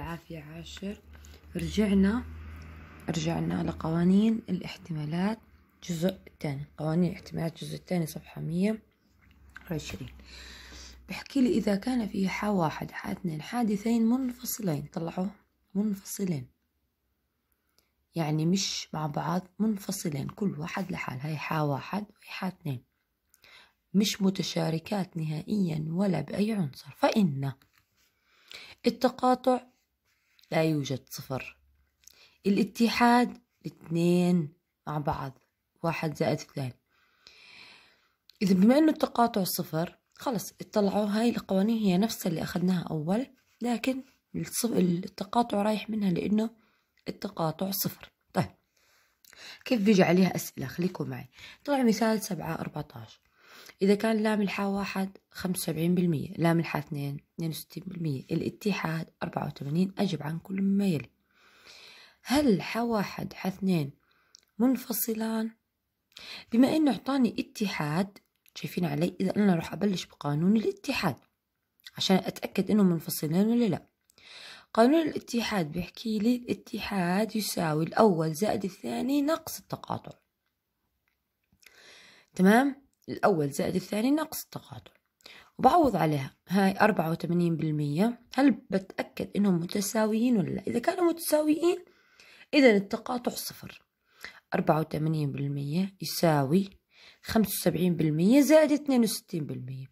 العافية عاشر رجعنا رجعنا لقوانين الاحتمالات جزء الثاني قوانين الاحتمالات جزء الثاني صفحة مية وعشرين بحكي لي إذا كان في حا واحد حا اثنين حادثين منفصلين طلعوا منفصلين يعني مش مع بعض منفصلين كل واحد لحال هاي حا واحد وهي حا اثنين مش متشاركات نهائيا ولا بأي عنصر فإن التقاطع لا يوجد صفر الاتحاد اثنين مع بعض واحد زائد اثنين إذا بما إنه التقاطع صفر خلص اطلعوا هاي القوانين هي نفسها اللي أخذناها أول لكن التقاطع رايح منها لأنه التقاطع صفر طيب كيف بيجي عليها أسئلة خليكم معي طلع مثال سبعة أربعتاش إذا كان لا ملحة واحد خمسة وسبعين بالمية لا ملحة اثنين اثنين وستين بالمية الاتحاد أربعة وثمانين أجب عن كل ما يلي هل حا واحد حا اثنين منفصلان بما انه اعطاني اتحاد شايفين علي اذا انا راح ابلش بقانون الاتحاد عشان اتاكد انه منفصلين ولا لا قانون الاتحاد بيحكي لي الاتحاد يساوي الاول زائد الثاني ناقص التقاطع تمام الأول زائد الثاني ناقص التقاطع وبعوض عليها هاي أربعة وثمانين بالمية هل بتأكد إنهم متساويين ولا لا إذا كانوا متساويين إذا التقاطع صفر أربعة وثمانين بالمية يساوي خمسة وسبعين بالمية زائد اثنين وستين بالمية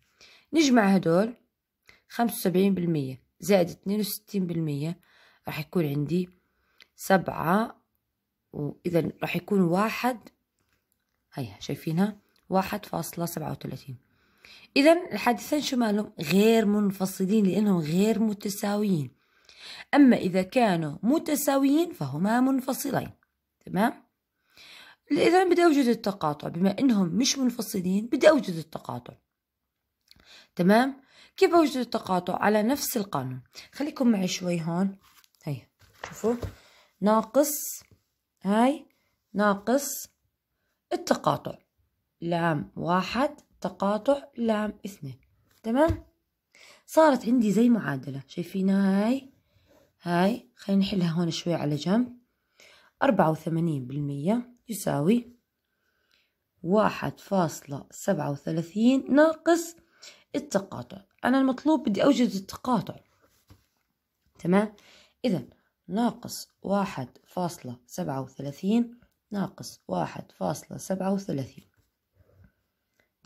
نجمع هدول خمسة وسبعين بالمية زائد اثنين وستين بالمية راح يكون عندي سبعة وإذا راح يكون واحد هيا شايفينها 1.37 إذا الحادثين شمالهم غير منفصلين لأنهم غير متساويين أما إذا كانوا متساويين فهما منفصلين تمام؟ إذا بدي أوجد التقاطع بما إنهم مش منفصلين بدي أوجد التقاطع تمام؟ كيف أوجد التقاطع على نفس القانون خليكم معي شوي هون هي شوفوا ناقص هاي ناقص التقاطع لام واحد تقاطع لام اثنين تمام صارت عندي زي معادلة شايفينها هاي هاي خلينا نحلها هون شوي على جنب أربعة وثمانين بالمية يساوي واحد فاصلة سبعة وثلاثين ناقص التقاطع أنا المطلوب بدي أوجد التقاطع تمام إذا ناقص واحد فاصلة سبعة وثلاثين ناقص واحد فاصلة سبعة وثلاثين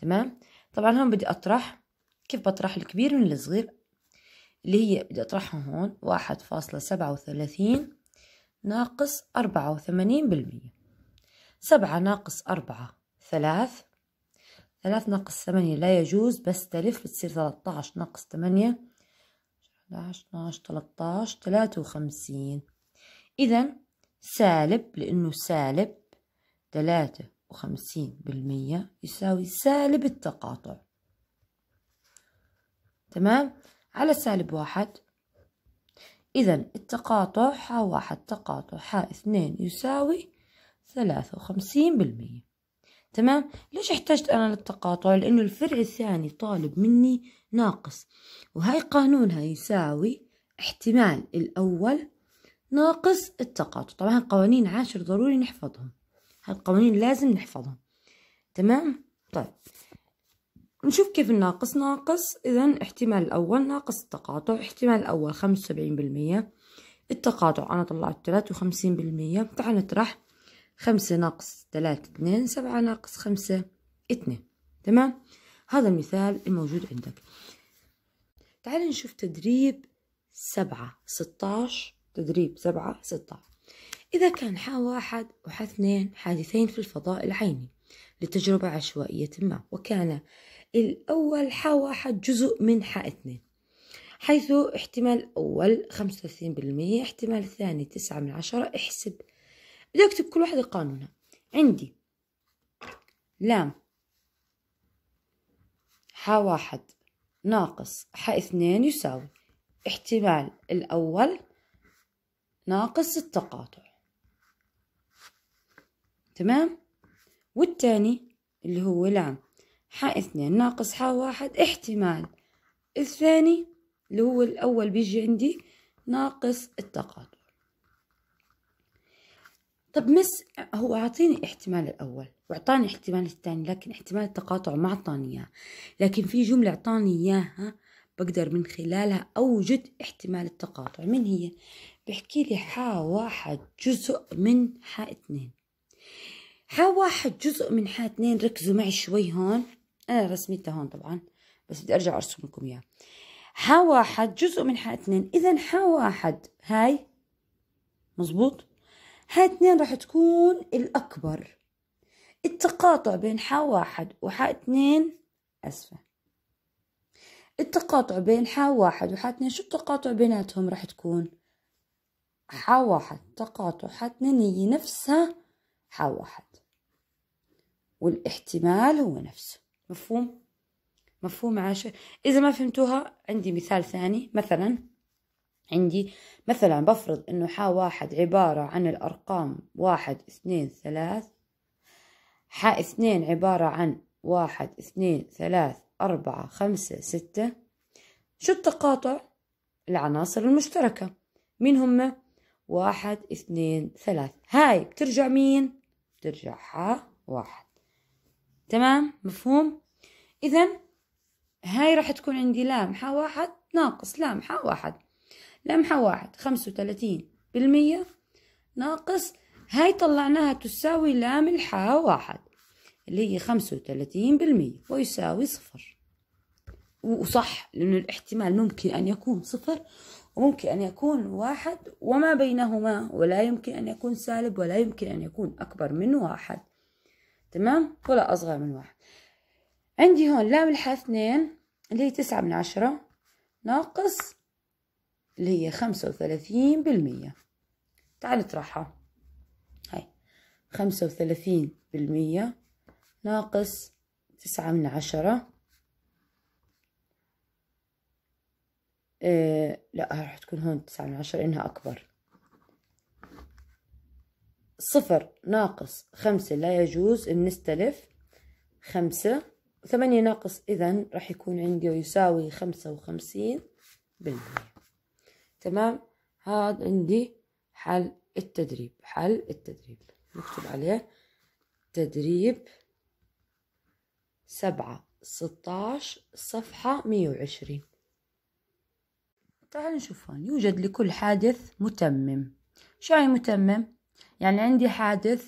تمام طبعا هون بدي أطرح كيف بطرح الكبير من الصغير اللي هي بدي أطرحها هون واحد فاصلة سبعة وثلاثين ناقص أربعة وثمانين بالمية سبعة ناقص أربعة ثلاث ثلاث ناقص ثمانية لا يجوز بس تلف بتصير ثلاثة ناقص ثمانية أحد عشر ثلاثة ثلاثة وخمسين إذا سالب لأنه سالب ثلاثة وخمسين بالمية يساوي سالب التقاطع تمام على سالب واحد إذا التقاطع ح واحد تقاطع ح اثنين يساوي ثلاثة وخمسين بالمية تمام ليش احتجت أنا للتقاطع لأنه الفرع الثاني طالب مني ناقص وهاي قانونها يساوي احتمال الأول ناقص التقاطع طبعا قوانين عاشر ضروري نحفظهم هالقوانين لازم نحفظهم تمام طيب نشوف كيف الناقص ناقص إذا احتمال الأول ناقص التقاطع احتمال الأول خمسة وسبعين بالمية التقاطع أنا طلعت ثلاثة وخمسين بالمية تعال نطرح خمسة ناقص ثلاثة 2 سبعة ناقص خمسة 2 تمام هذا المثال الموجود عندك تعال نشوف تدريب سبعة ستاش تدريب سبعة ستاش إذا كان حا واحد وحا اثنين حادثين في الفضاء العيني لتجربة عشوائية ما وكان الأول حا واحد جزء من حا اثنين حيث احتمال الأول بالمية احتمال الثاني تسعة من عشرة احسب بدي أكتب كل واحدة قانونها عندي لام حا واحد ناقص حا اثنين يساوي احتمال الأول ناقص التقاطع تمام والتاني اللي هو العام حا اثنين ناقص حا واحد احتمال الثاني اللي هو الأول بيجي عندي ناقص التقاطع طب مس هو أعطيني احتمال الأول وأعطاني احتمال الثاني لكن احتمال التقاطع ما أعطاني إياه لكن في جملة أعطاني إياها بقدر من خلالها أوجد احتمال التقاطع من هي؟ بحكي لي حا واحد جزء من حا اثنين ح واحد جزء من ها اثنين ركزوا معي شوي هون انا آه، رسميتها هون طبعا بس بدي ارجع ارسم لكم اياها ها واحد جزء من ها اثنين اذا ها واحد هاي مزبوط ها اثنين راح تكون الاكبر التقاطع بين ح واحد وح اثنين اسفه التقاطع بين ح واحد وح اثنين شو التقاطع بيناتهم راح تكون ح واحد تقاطع ح اثنين هي نفسها حاء واحد والاحتمال هو نفسه مفهوم مفهوم عاش إذا ما فهمتوها عندي مثال ثاني مثلا عندي مثلا بفرض إنه ح واحد عبارة عن الأرقام واحد اثنين ثلاث حاء اثنين عبارة عن واحد اثنين ثلاث أربعة خمسة ستة شو التقاطع؟ العناصر المشتركة مين هم؟ واحد اثنين ثلاث هاي بترجع مين؟ بترجع ح واحد تمام مفهوم إذا هاي راح تكون عندي لام ح واحد ناقص لام ح واحد لام ح واحد خمسة وثلاثين بالمية ناقص هاي طلعناها تساوي لام الحاء واحد اللي هي خمسة وثلاثين بالمية ويساوي صفر وصح لأنه الاحتمال ممكن أن يكون صفر وممكن أن يكون واحد وما بينهما ولا يمكن أن يكون سالب ولا يمكن أن يكون أكبر من واحد تمام ولا أصغر من واحد عندي هون لام الحاء اثنين اللي هي تسعة من عشرة ناقص اللي هي خمسة وثلاثين بالمية تعال اطرحها هاي خمسة وثلاثين بالمية ناقص تسعة من عشرة إيه، لا راح تكون هون تسعة من عشرة لأنها أكبر صفر ناقص خمسة لا يجوز إن نستلف خمسة ثمانية ناقص إذا راح يكون عندي يساوي خمسة وخمسين بالمية تمام هذا عندي حل التدريب حل التدريب نكتب عليه تدريب سبعة ستاش صفحة مية وعشرين تعالوا نشوف هون يوجد لكل حادث متمم شو يعني متمم؟ يعني عندي حادث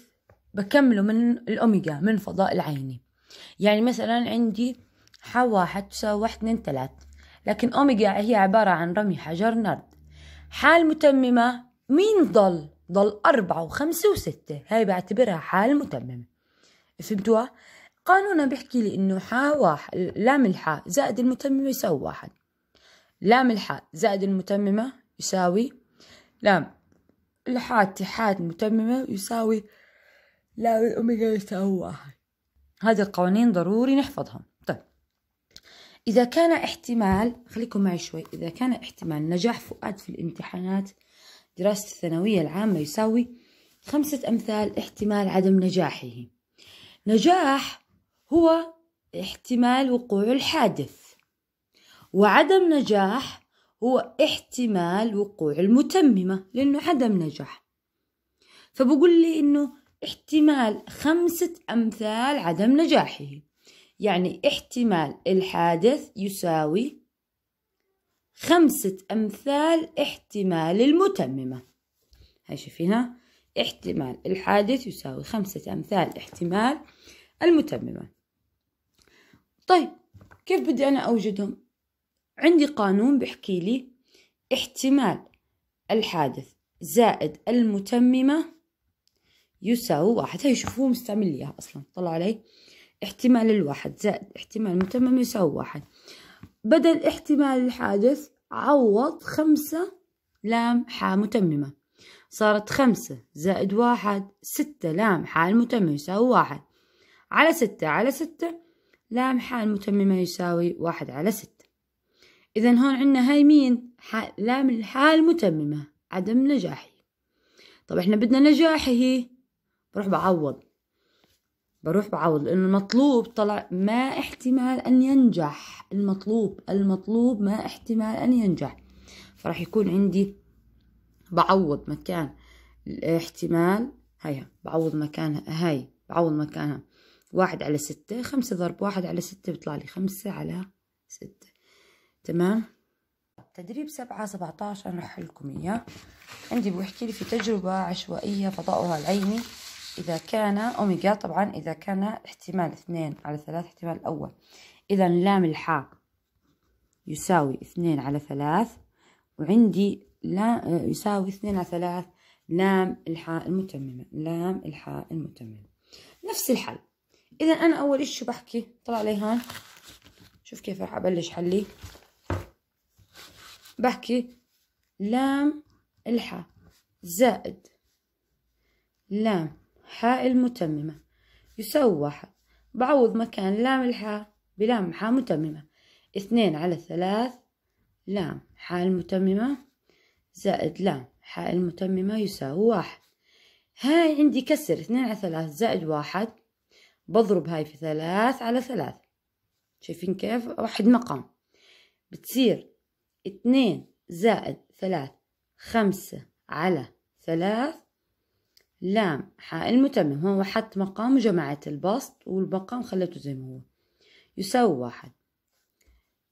بكمله من الأوميجا من فضاء العيني يعني مثلا عندي واحد تساوي واحد اثنين ثلاث لكن أوميجا هي عبارة عن رمي حجر نرد حال متممة مين ضل؟ ضل أربعة وخمسة وستة هاي بعتبرها حال متممة فهمتوها؟ قانونا بيحكي لي إنه حا واحد لام الحاء زائد المتممة يساوي واحد لام الحاد زائد المتممة يساوي لام الحاد تحاد متممة يساوي لام الأوميجا يساوي واحد هذه القوانين ضروري نحفظها طيب إذا كان احتمال خليكم معي شوي إذا كان احتمال نجاح فؤاد في الامتحانات دراسة الثانوية العامة يساوي خمسة أمثال احتمال عدم نجاحه نجاح هو احتمال وقوع الحادث وعدم نجاح هو احتمال وقوع المتممة لأنه عدم نجاح فبقول لي أنه احتمال خمسة أمثال عدم نجاحه يعني احتمال الحادث يساوي خمسة أمثال احتمال المتممة هاي شايفينها احتمال الحادث يساوي خمسة أمثال احتمال المتممة طيب كيف بدي أنا أوجدهم عندي قانون بحكي لي احتمال الحادث زائد المتممة يساوي واحد هاي شوفوه مستعمل إياها أصلا طلع علي احتمال الواحد زائد احتمال المتمم يساوي واحد بدل احتمال الحادث عوض خمسة لام حا متممة صارت خمسة زائد واحد ستة لام حا المتممة يساوي واحد على ستة على ستة لام حا المتممة يساوي واحد على ستة إذا هون عندنا هاي مين لام الحال متممة عدم نجاحي طب إحنا بدنا نجاحه بروح بعوض بروح بعوض لأنه المطلوب طلع ما احتمال أن ينجح المطلوب المطلوب ما احتمال أن ينجح فراح يكون عندي بعوض مكان الاحتمال هيها بعوض مكانها هاي بعوض مكانها واحد على ستة خمسة ضرب واحد على ستة بيطلع لي خمسة على ستة تمام تدريب سبعة سبعة عشر أنا راح لكم إياه عندي بيحكي لي في تجربة عشوائية فضاؤها العيني إذا كان أوميجا طبعا إذا كان احتمال اثنين على ثلاث احتمال أول إذا لام الحاء يساوي اثنين على ثلاث وعندي لا يساوي اثنين على ثلاث لام الحاء المتممة لام الحاء المتممة نفس الحل إذا أنا أول إشي بحكي طلع لي هان شوف كيف راح أبلش حلي بحكي لام الحاء زائد لام حاء المتممة يساوي واحد بعوض مكان لام الحاء بلام حاء متممة اثنين على ثلاث لام حاء المتممة زائد لام حاء المتممة يساوي واحد هاي عندي كسر اثنين على ثلاث زائد واحد بضرب هاي في ثلاث على ثلاث شايفين كيف واحد مقام بتصير اتنين زائد ثلاث خمسة على ثلاث لام حاء المتمم هو حط مقام وجمعت البسط والمقام خليته زي ما هو يساوي واحد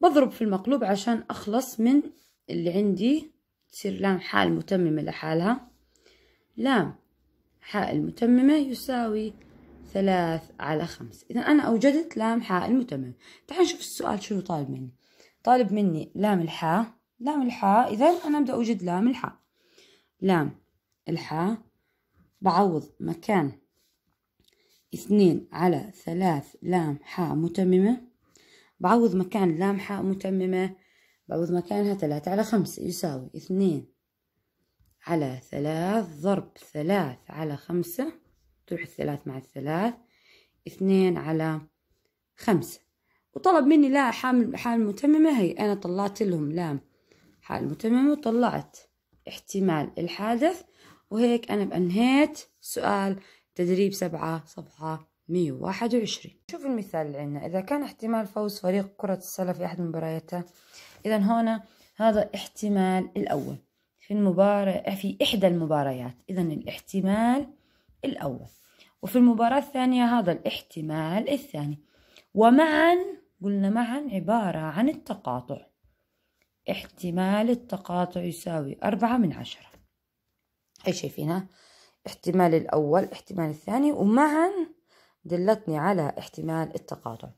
بضرب في المقلوب عشان أخلص من اللي عندي تصير لام حاء المتممة لحالها لام حاء المتممة يساوي ثلاث على خمس إذا أنا أوجدت لام حاء المتممة تعال نشوف السؤال شنو طالب مني طالب مني لام الحاء لام الحاء إذا أنا بدي أوجد لام الحاء لام الحاء بعوض مكان اثنين على ثلاث لام حاء متممة بعوض مكان لام حاء متممة بعوض مكانها ثلاثة على خمسة يساوي اثنين على ثلاث ضرب ثلاث على خمسة تروح الثلاث مع الثلاث اثنين على خمسة وطلب مني لا حامل حامل متممة هي أنا طلعت لهم لام حال متممة وطلعت احتمال الحادث وهيك أنا بأنهيت سؤال تدريب سبعة صفحة 121 شوف المثال اللي عندنا إذا كان احتمال فوز فريق كرة السلة في أحد مبارياته إذا هنا هذا احتمال الأول في المباراة في إحدى المباريات إذا الاحتمال الأول وفي المباراة الثانية هذا الاحتمال الثاني ومعا قلنا معا عبارة عن التقاطع احتمال التقاطع يساوي أربعة من عشرة أي شيء فينا احتمال الأول احتمال الثاني ومعا دلتني على احتمال التقاطع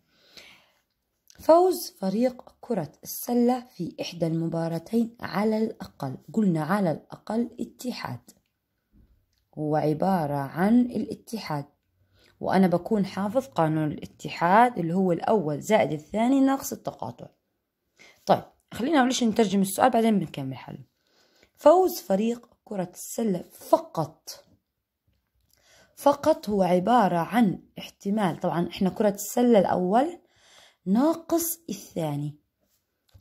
فوز فريق كرة السلة في إحدى المباراتين على الأقل قلنا على الأقل اتحاد هو عبارة عن الاتحاد وأنا بكون حافظ قانون الاتحاد اللي هو الأول زائد الثاني ناقص التقاطع طيب خلينا أول شيء نترجم السؤال بعدين بنكمل حل فوز فريق كرة السلة فقط فقط هو عبارة عن احتمال طبعا احنا كرة السلة الأول ناقص الثاني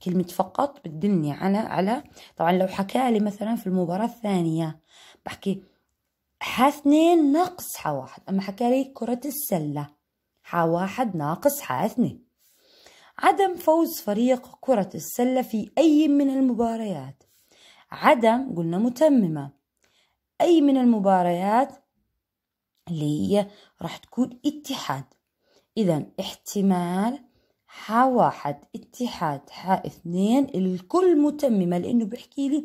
كلمة فقط بتدلني على على طبعا لو حكى لي مثلا في المباراة الثانية بحكي حا اثنين ناقص حا واحد أما حكالي كرة السلة حا واحد ناقص حا اثنين عدم فوز فريق كرة السلة في أي من المباريات عدم قلنا متممة أي من المباريات اللي هي راح تكون اتحاد إذا احتمال حا واحد اتحاد حا اثنين الكل متممة لأنه بيحكي لي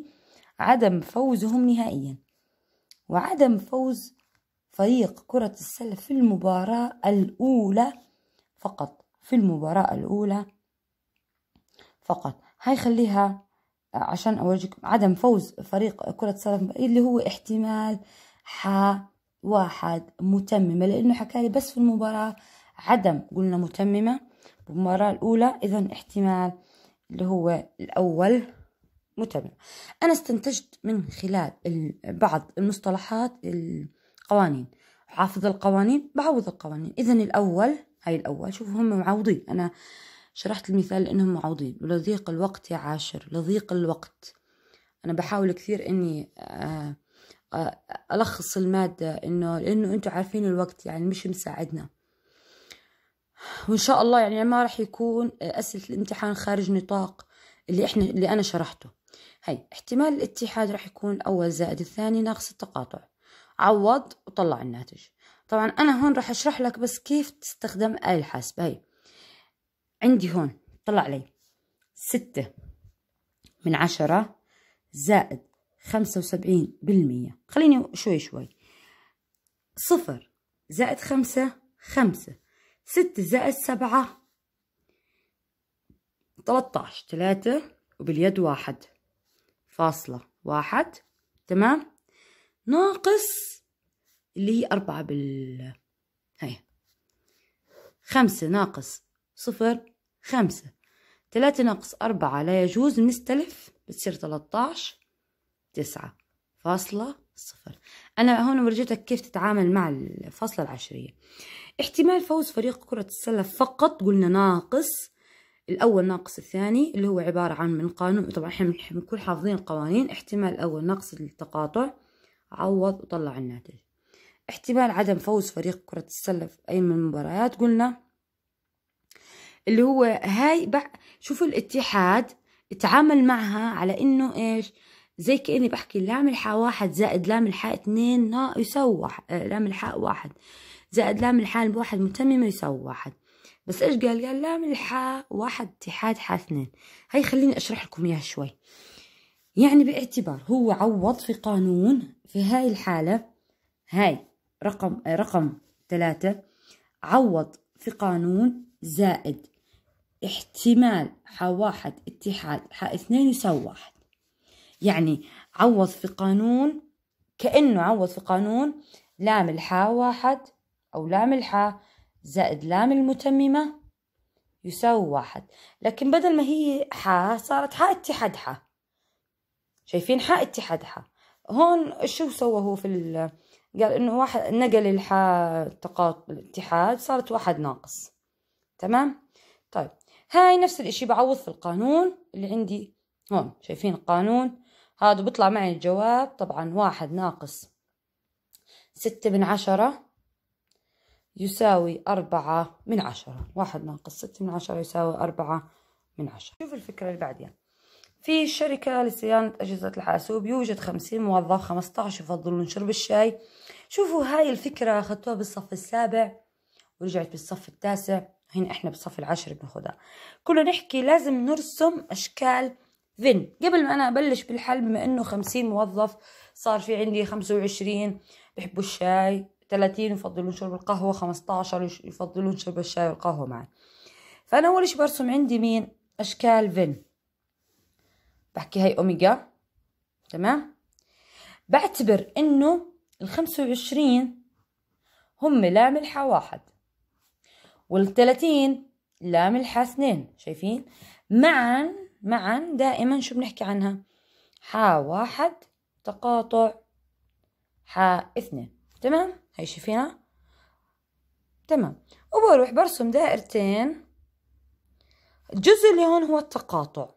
عدم فوزهم نهائياً وعدم فوز فريق كرة السلة في المباراة الأولى فقط في المباراة الأولى فقط هيخليها عشان أورجيكم عدم فوز فريق كرة السلة اللي هو احتمال ح واحد متممة لأنه حكالي بس في المباراة عدم قلنا متممة بالمباراة الأولى إذا احتمال اللي هو الأول متابع أنا استنتجت من خلال بعض المصطلحات القوانين حافظ القوانين بعوض القوانين إذا الأول هاي الأول شوفوا هم معوضين أنا شرحت المثال لأنهم معوضين لضيق الوقت يا عاشر لضيق الوقت أنا بحاول كثير إني آه، آه، ألخص المادة إنه لأنه أنتم عارفين الوقت يعني مش مساعدنا وإن شاء الله يعني ما راح يكون آه، أسئلة الامتحان خارج نطاق اللي إحنا اللي أنا شرحته هي احتمال الاتحاد راح يكون الاول زائد الثاني ناقص التقاطع عوض وطلع الناتج طبعا أنا هون راح أشرح لك بس كيف تستخدم آلة الحاسب هي عندي هون طلع لي ستة من عشرة زائد خمسة وسبعين بالمية خليني شوي شوي صفر زائد خمسة خمسة ستة زائد سبعة تلتاش تلاتة وباليد واحد فاصلة واحد تمام ناقص اللي هي أربعة بال هي خمسة ناقص صفر خمسة ثلاثة ناقص أربعة لا يجوز نستلف بتصير تلاتاش تسعة فاصلة صفر أنا هون ورجيتك كيف تتعامل مع الفاصلة العشرية احتمال فوز فريق كرة السلة فقط قلنا ناقص الأول ناقص الثاني اللي هو عبارة عن من قانون طبعا احنا بنكون حافظين القوانين احتمال الأول ناقص التقاطع عوض وطلع الناتج احتمال عدم فوز فريق كرة السلة في أي من المباريات قلنا اللي هو هاي بع... شوفوا الاتحاد اتعامل معها على انه ايش زي كأني بحكي لام الحاء واحد زائد لام الحاء اثنين نا يساوي واحد لام الحاء واحد زائد لام الحاء واحد متممة يساوي واحد بس ايش قال قال لا من الحاء واحد اتحاد حاء اثنين هاي خليني اشرح لكم اياها شوي يعني باعتبار هو عوض في قانون في هاي الحالة هاي رقم رقم ثلاثة عوض في قانون زائد احتمال حا واحد اتحاد حا اثنين يساوي واحد يعني عوض في قانون كأنه عوض في قانون لام الحا واحد أو لام الحا زائد لام المتممة يساوي واحد لكن بدل ما هي حا صارت حاء اتحاد حا شايفين حاء اتحاد حا هون شو سوى هو في ال... قال انه واحد نقل الحاء تقاط الاتحاد صارت واحد ناقص تمام طيب هاي نفس الاشي بعوض في القانون اللي عندي هون شايفين القانون هذا بيطلع معي الجواب طبعا واحد ناقص ستة من عشرة يساوي أربعة من عشرة واحد ناقص ستة من عشرة يساوي أربعة من عشرة شوف الفكرة اللي بعدها في شركة لصيانة أجهزة الحاسوب يوجد خمسين موظف خمستاعش يفضلون شرب الشاي شوفوا هاي الفكرة أخذتوها بالصف السابع ورجعت بالصف التاسع هنا إحنا بالصف العاشر بناخدها كله نحكي لازم نرسم أشكال فين قبل ما أنا أبلش بالحل بما إنه خمسين موظف صار في عندي خمسة وعشرين بحبوا الشاي 30 يفضلون شرب القهوة 15 يفضلون شرب الشاي والقهوة معا فأنا أول شيء برسم عندي مين أشكال فين بحكي هاي أوميجا تمام بعتبر إنه ال25 هم لا ملحة واحد والثلاثين لا ملحة اثنين شايفين معا معا دائما شو بنحكي عنها حا واحد تقاطع حا اثنين تمام هاي شايفينها تمام وبروح برسم دائرتين الجزء اللي هون هو التقاطع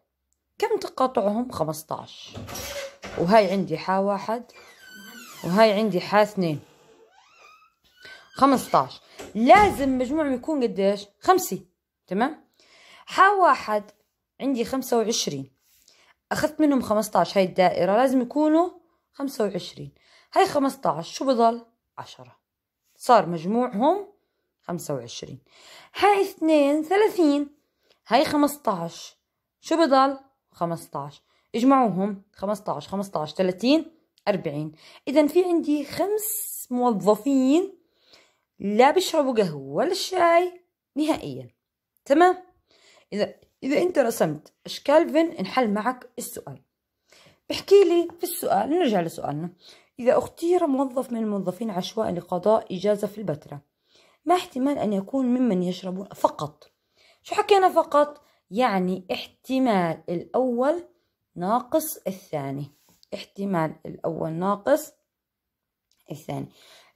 كم تقاطعهم 15 وهاي عندي حا واحد وهاي عندي حا اثنين 15 لازم مجموعهم يكون قديش خمسة تمام حا واحد عندي 25 أخذت منهم 15 هاي الدائرة لازم يكونوا 25 وعشرين هاي 15 شو بضل عشرة صار مجموعهم خمسة وعشرين هاي اثنين ثلاثين هاي خمستاش شو بضل خمستاش اجمعوهم خمستاش خمستاش ثلاثين أربعين إذا في عندي خمس موظفين لا بيشربوا قهوة ولا شاي نهائيا تمام إذا إذا أنت رسمت أشكال فن انحل معك السؤال بحكي لي في السؤال نرجع لسؤالنا إذا اختير موظف من الموظفين عشواء لقضاء إجازة في البتراء ما احتمال أن يكون ممن يشربون فقط شو حكينا فقط يعني احتمال الأول ناقص الثاني احتمال الأول ناقص الثاني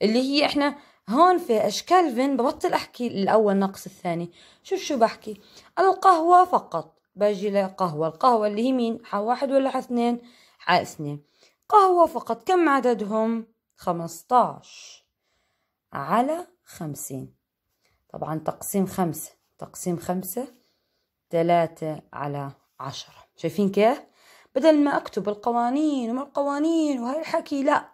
اللي هي احنا هون في أشكال فين ببطل أحكي الأول ناقص الثاني شوف شو بحكي القهوة فقط باجي لقهوة القهوة اللي هي مين ح واحد ولا ح اثنين ح اثنين قهوة فقط كم عددهم؟ خمستاش على خمسين طبعا تقسيم خمسة تقسيم خمسة ثلاثة على عشرة شايفين كيف؟ بدل ما أكتب القوانين وما القوانين وهي الحكي لا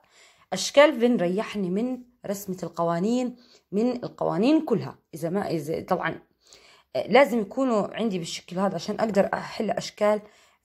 أشكال بنريحني من رسمة القوانين من القوانين كلها إذا ما إذا طبعا آه، لازم يكونوا عندي بالشكل هذا عشان أقدر أحل أشكال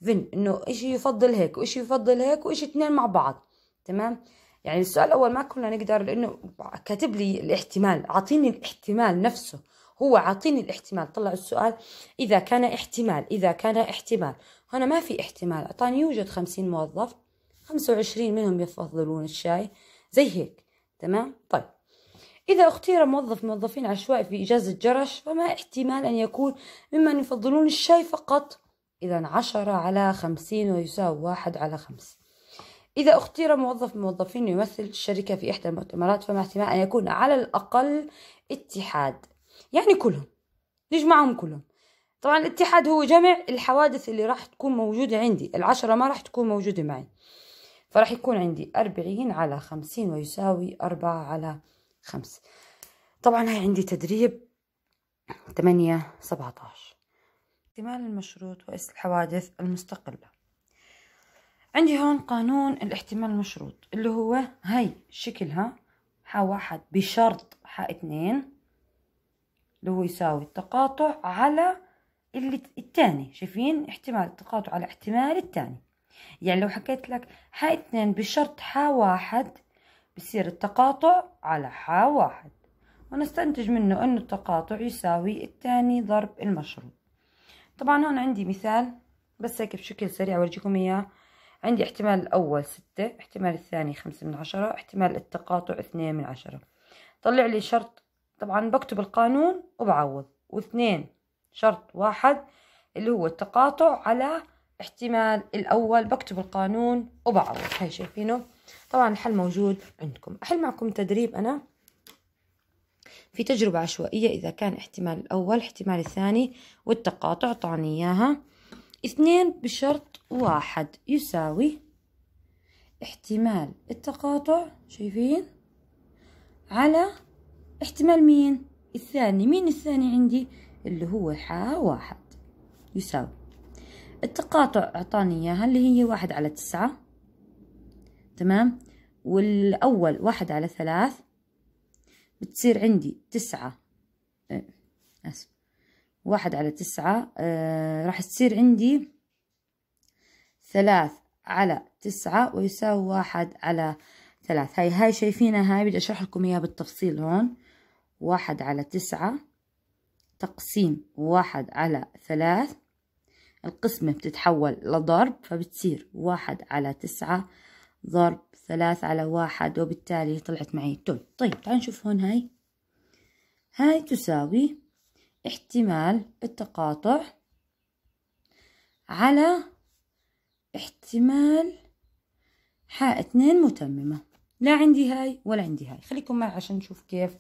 فين انه اشي يفضل هيك واشي يفضل هيك واشي اثنين مع بعض تمام يعني السؤال الاول ما كنا نقدر لانه كاتب لي الاحتمال اعطيني الاحتمال نفسه هو عاطيني الاحتمال طلع السؤال اذا كان احتمال اذا كان احتمال هنا ما في احتمال اعطاني يوجد خمسين موظف خمسة وعشرين منهم يفضلون الشاي زي هيك تمام طيب إذا اختير موظف موظفين عشوائي في إجازة جرش فما احتمال أن يكون ممن يفضلون الشاي فقط إذا عشرة على خمسين ويساوي واحد على خمس إذا اختير موظف من الموظفين يمثل الشركة في إحدى المؤتمرات فما احتمال أن يكون على الأقل اتحاد يعني كلهم نجمعهم كلهم طبعا الاتحاد هو جمع الحوادث اللي راح تكون موجودة عندي العشرة ما راح تكون موجودة معي فراح يكون عندي أربعين على خمسين ويساوي أربعة على خمس طبعا هاي عندي تدريب ثمانية سبعة عشر احتمال المشروط وقس الحوادث المستقلة عندي هون قانون الاحتمال المشروط اللي هو هي شكلها ح واحد بشرط ح اتنين اللي هو يساوي التقاطع على اللي التاني شايفين احتمال التقاطع على احتمال التاني يعني لو حكيت لك ح اتنين بشرط ح واحد بصير التقاطع على ح واحد ونستنتج منه انه التقاطع يساوي الثاني ضرب المشروط طبعا هون عندي مثال بس هيك بشكل سريع ورجيكم اياه عندي احتمال الاول ستة احتمال الثاني خمسة من عشرة احتمال التقاطع اثنين من عشرة طلع لي شرط طبعا بكتب القانون وبعوض واثنين شرط واحد اللي هو التقاطع على احتمال الأول بكتب القانون وبعوض هاي شايفينه طبعا الحل موجود عندكم أحل معكم تدريب أنا في تجربة عشوائية إذا كان احتمال الأول احتمال الثاني والتقاطع أعطاني إياها اثنين بشرط واحد يساوي احتمال التقاطع شايفين على احتمال مين الثاني مين الثاني عندي اللي هو حا واحد يساوي التقاطع أعطاني إياها اللي هي واحد على تسعة تمام والأول واحد على ثلاث بتصير عندي تسعة إيه، اسف واحد على تسعة آه، راح تصير عندي ثلاث على تسعة ويساوي واحد على ثلاث هاي هاي شايفينها هاي بدي اشرح لكم اياها بالتفصيل هون واحد على تسعة تقسيم واحد على ثلاث القسمة بتتحول لضرب فبتصير واحد على تسعة ضرب ثلاث على واحد وبالتالي طلعت معي تون طيب،, طيب تعال نشوف هون هاي هاي تساوي احتمال التقاطع على احتمال حاء اثنين متممة لا عندي هاي ولا عندي هاي خليكم معي عشان نشوف كيف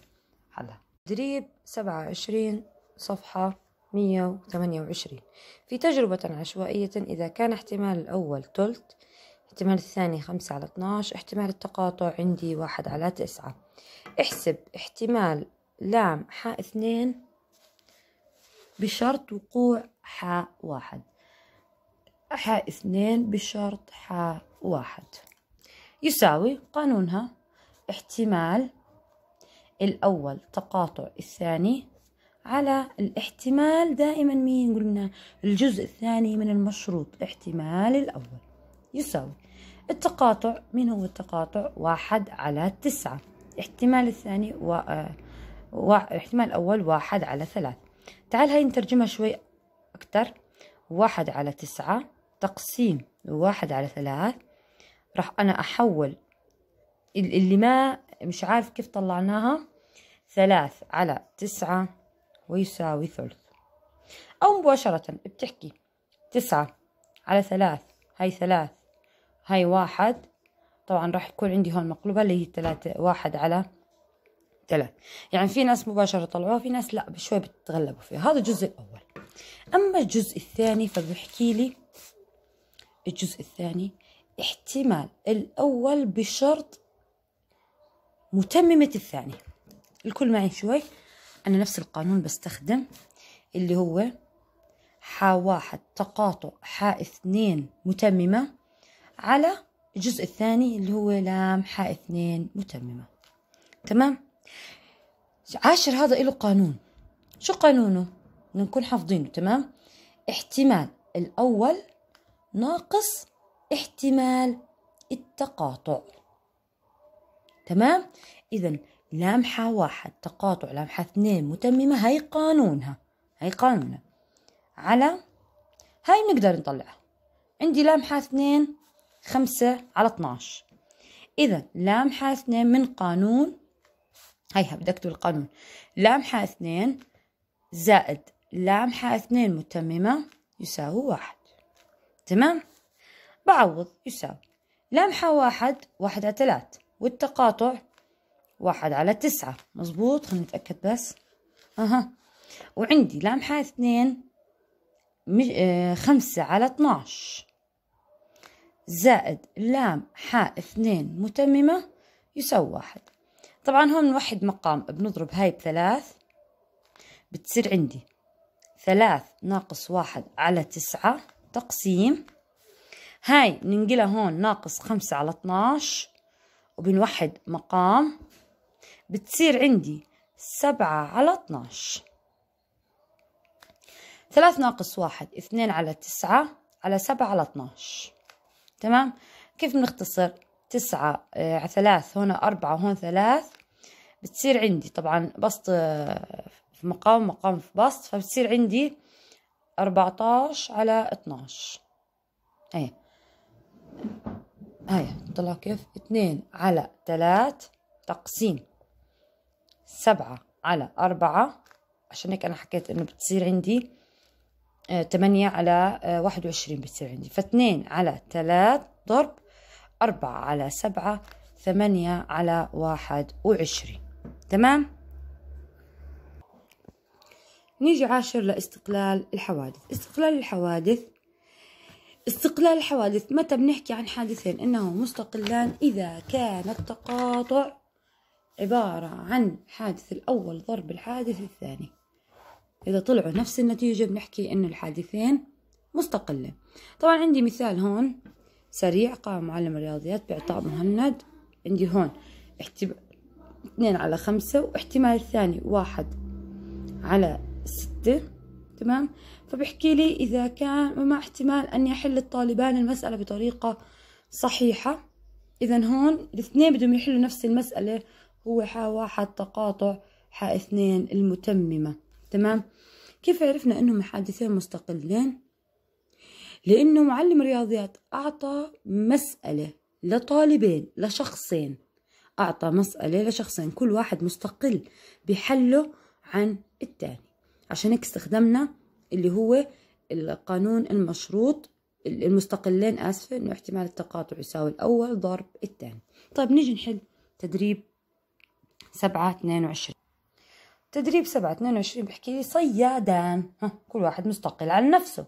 حلها تدريب سبعة وعشرين صفحة مية وثمانية وعشرين في تجربة عشوائية إذا كان احتمال الأول تلت الاحتمال الثاني خمسة على اتناش احتمال التقاطع عندي واحد على تسعة احسب احتمال لام حاء اثنين بشرط وقوع حاء واحد حاء اثنين بشرط حاء واحد يساوي قانونها احتمال الأول تقاطع الثاني على الاحتمال دائما مين قلنا الجزء الثاني من المشروط احتمال الأول يساوي التقاطع من هو التقاطع واحد على تسعة الاحتمال الثاني و... و... الاحتمال الأول واحد على ثلاث تعال هاي نترجمها شوي أكتر واحد على تسعة تقسيم واحد على ثلاث راح أنا أحول اللي ما مش عارف كيف طلعناها ثلاث على تسعة ويساوي ثلث أو مباشرة بتحكي تسعة على ثلاث هاي ثلاث هاي واحد طبعا راح يكون عندي هون مقلوبة اللي هي ثلاثة واحد على ثلاث يعني في ناس مباشرة طلعوها في ناس لا بشوي بتتغلبوا فيها هذا الجزء الأول أما الجزء الثاني فبيحكي لي الجزء الثاني احتمال الأول بشرط متممة الثاني الكل معي شوي أنا نفس القانون بستخدم اللي هو حا واحد تقاطع حا اثنين متممة على الجزء الثاني اللي هو لامحة اثنين متممة تمام عاشر هذا له قانون شو قانونه نكون حافظينه تمام احتمال الأول ناقص احتمال التقاطع تمام إذا لامحة واحد تقاطع لامحة اثنين متممة هاي قانونها هاي قانونها على هاي بنقدر نطلعها عندي لامحة اثنين خمسة على 12 إذا لامحة اثنين من قانون هيها بدي أكتب القانون لامحة اثنين زائد لامحة اثنين متممة يساوي واحد تمام بعوض يساوي لامحة واحد واحد على ثلاث والتقاطع واحد على تسعة مظبوط خلينا نتأكد بس أها وعندي لامحة اثنين مج... آه خمسة على اتناش زائد لام حاء اثنين متممة يساوي واحد طبعا هون نوحد مقام بنضرب هاي بثلاث بتصير عندي ثلاث ناقص واحد على تسعة تقسيم هاي ننقلها هون ناقص خمسة على اتناش وبنوحد مقام بتصير عندي سبعة على اتناش ثلاث ناقص واحد اثنين على تسعة على سبعة على اتناش تمام كيف بنختصر تسعة على آه، ثلاث هنا أربعة هون ثلاث بتصير عندي طبعا بسط آه، في مقام مقام في بسط فبتصير عندي أربعتاش على اتناش إيه. هي هاي طلع كيف اتنين على تلات تقسيم سبعة على أربعة عشان هيك أنا حكيت إنه بتصير عندي 8 آه، على 21 آه، بتصير عندي فاثنين على 3 ضرب 4 على 7 8 على 21 تمام نيجي عاشر لاستقلال الحوادث استقلال الحوادث استقلال الحوادث متى بنحكي عن حادثين انه مستقلان اذا كان التقاطع عبارة عن حادث الأول ضرب الحادث الثاني إذا طلعوا نفس النتيجة بنحكي إنه الحادثين مستقلة طبعا عندي مثال هون سريع قام معلم الرياضيات بإعطاء مهند عندي هون احتب... اثنين على خمسة واحتمال الثاني واحد على ستة تمام فبحكي لي إذا كان ما احتمال أن يحل الطالبان المسألة بطريقة صحيحة إذا هون الاثنين بدهم يحلوا نفس المسألة هو حا واحد تقاطع حا اثنين المتممة تمام كيف عرفنا انهم حادثين مستقلين لانه معلم رياضيات اعطى مساله لطالبين لشخصين اعطى مساله لشخصين كل واحد مستقل بحله عن الثاني عشان هيك استخدمنا اللي هو القانون المشروط المستقلين اسفه انه احتمال التقاطع يساوي الاول ضرب الثاني طيب نيجي نحل تدريب سبعة اثنين وعشرين تدريب سبعة اثنين وعشرين بحكي لي صيادان ها كل واحد مستقل عن نفسه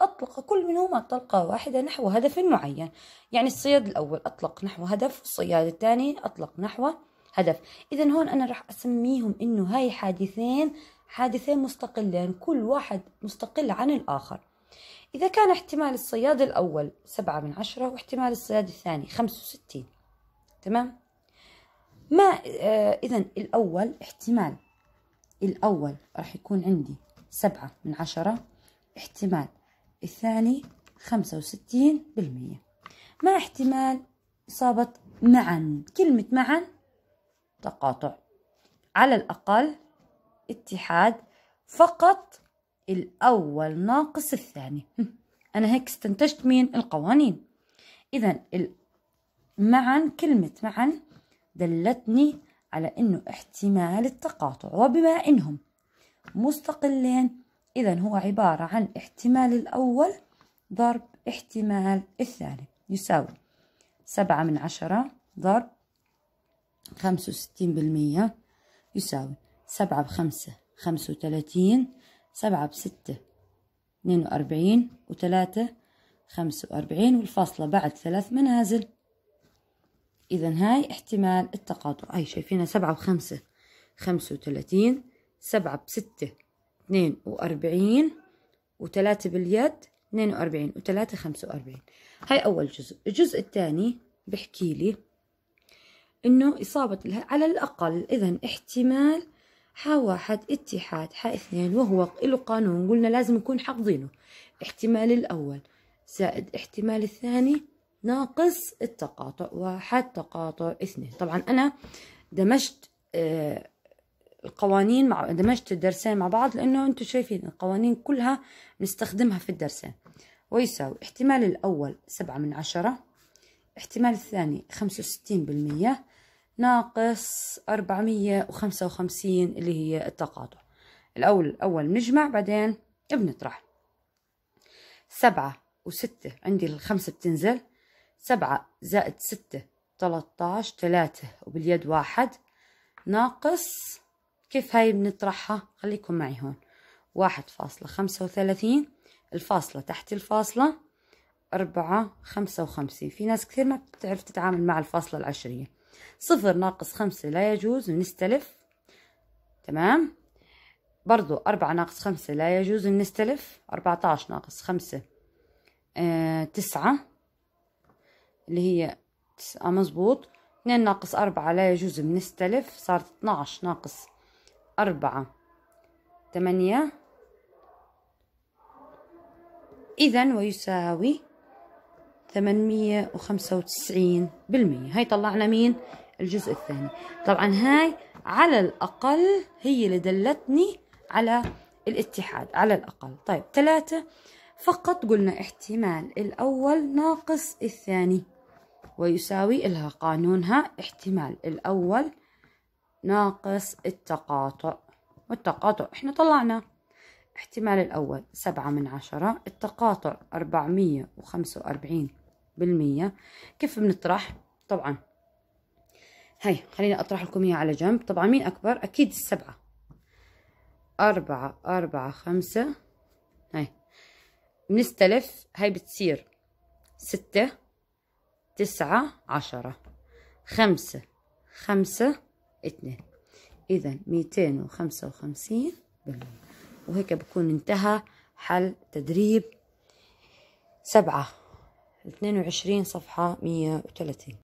أطلق كل منهما طلقة واحدة نحو هدف معين يعني الصياد الأول أطلق نحو هدف والصياد الثاني أطلق نحو هدف إذا هون أنا راح أسميهم إنه هاي حادثين حادثين مستقلين كل واحد مستقل عن الآخر إذا كان احتمال الصياد الأول سبعة من عشرة واحتمال الصياد الثاني خمسة وستين تمام ما آه إذا الأول احتمال الأول راح يكون عندي سبعة من عشرة احتمال الثاني خمسة وستين بالمية مع احتمال إصابة معا كلمة معا تقاطع على الأقل اتحاد فقط الأول ناقص الثاني أنا هيك استنتجت من القوانين إذا معا كلمة معا دلتني على أنه احتمال التقاطع وبما أنهم مستقلين إذا هو عبارة عن احتمال الأول ضرب احتمال الثاني يساوي سبعة من عشرة ضرب خمسة وستين بالمية يساوي سبعة بخمسة خمسة وثلاثين سبعة بستة اثنين وأربعين وثلاثة خمسة وأربعين والفاصلة بعد ثلاث منازل إذا هاي احتمال التقاطع هاي شايفينها سبعة وخمسة خمسة وثلاثين سبعة بستة اثنين وأربعين وثلاثة باليد اثنين وأربعين وثلاثة خمسة وأربعين هاي أول جزء الجزء الثاني بحكي لي إنه إصابة على الأقل إذا احتمال ح واحد اتحاد ح اثنين وهو له قانون قلنا لازم نكون حافظينه احتمال الأول زائد احتمال الثاني ناقص التقاطع واحد تقاطع اثنين طبعا أنا دمجت آه، القوانين مع دمجت الدرسين مع بعض لأنه أنتم شايفين القوانين كلها بنستخدمها في الدرسين ويساوي احتمال الأول سبعة من عشرة احتمال الثاني خمسة وستين بالمية ناقص أربعمية وخمسة وخمسين اللي هي التقاطع الأول الأول بنجمع بعدين بنطرح سبعة وستة عندي الخمسة بتنزل سبعة زائد ستة تلتاش تلاتة وباليد واحد ناقص كيف هاي بنطرحها خليكم معي هون واحد فاصلة خمسة وثلاثين الفاصلة تحت الفاصلة أربعة خمسة وخمسين في ناس كثير ما بتعرف تتعامل مع الفاصلة العشرية صفر ناقص خمسة لا يجوز نستلف تمام برضو أربعة ناقص خمسة لا يجوز نستلف أربعة عشر ناقص خمسة آه تسعة اللي هي تسعة مزبوط اثنين ناقص أربعة لا يجوز بنستلف صارت اتناش ناقص أربعة تمانية إذا ويساوي ثمانمية وخمسة وتسعين بالمية هاي طلعنا مين الجزء الثاني طبعا هاي على الأقل هي اللي دلتني على الاتحاد على الأقل طيب ثلاثة فقط قلنا احتمال الأول ناقص الثاني ويساوي لها قانونها احتمال الأول ناقص التقاطع والتقاطع احنا طلعناه احتمال الأول سبعة من عشرة التقاطع أربعمية وخمسة وأربعين بالمية كيف بنطرح طبعا هاي خليني أطرح لكم إياها على جنب طبعا مين أكبر أكيد السبعة أربعة أربعة خمسة هاي بنستلف هاي بتصير ستة تسعة عشرة خمسة خمسة اتنين إذا ميتين وخمسة وخمسين بالمية وهيك بكون انتهى حل تدريب سبعة اثنين وعشرين صفحة مية وثلاثين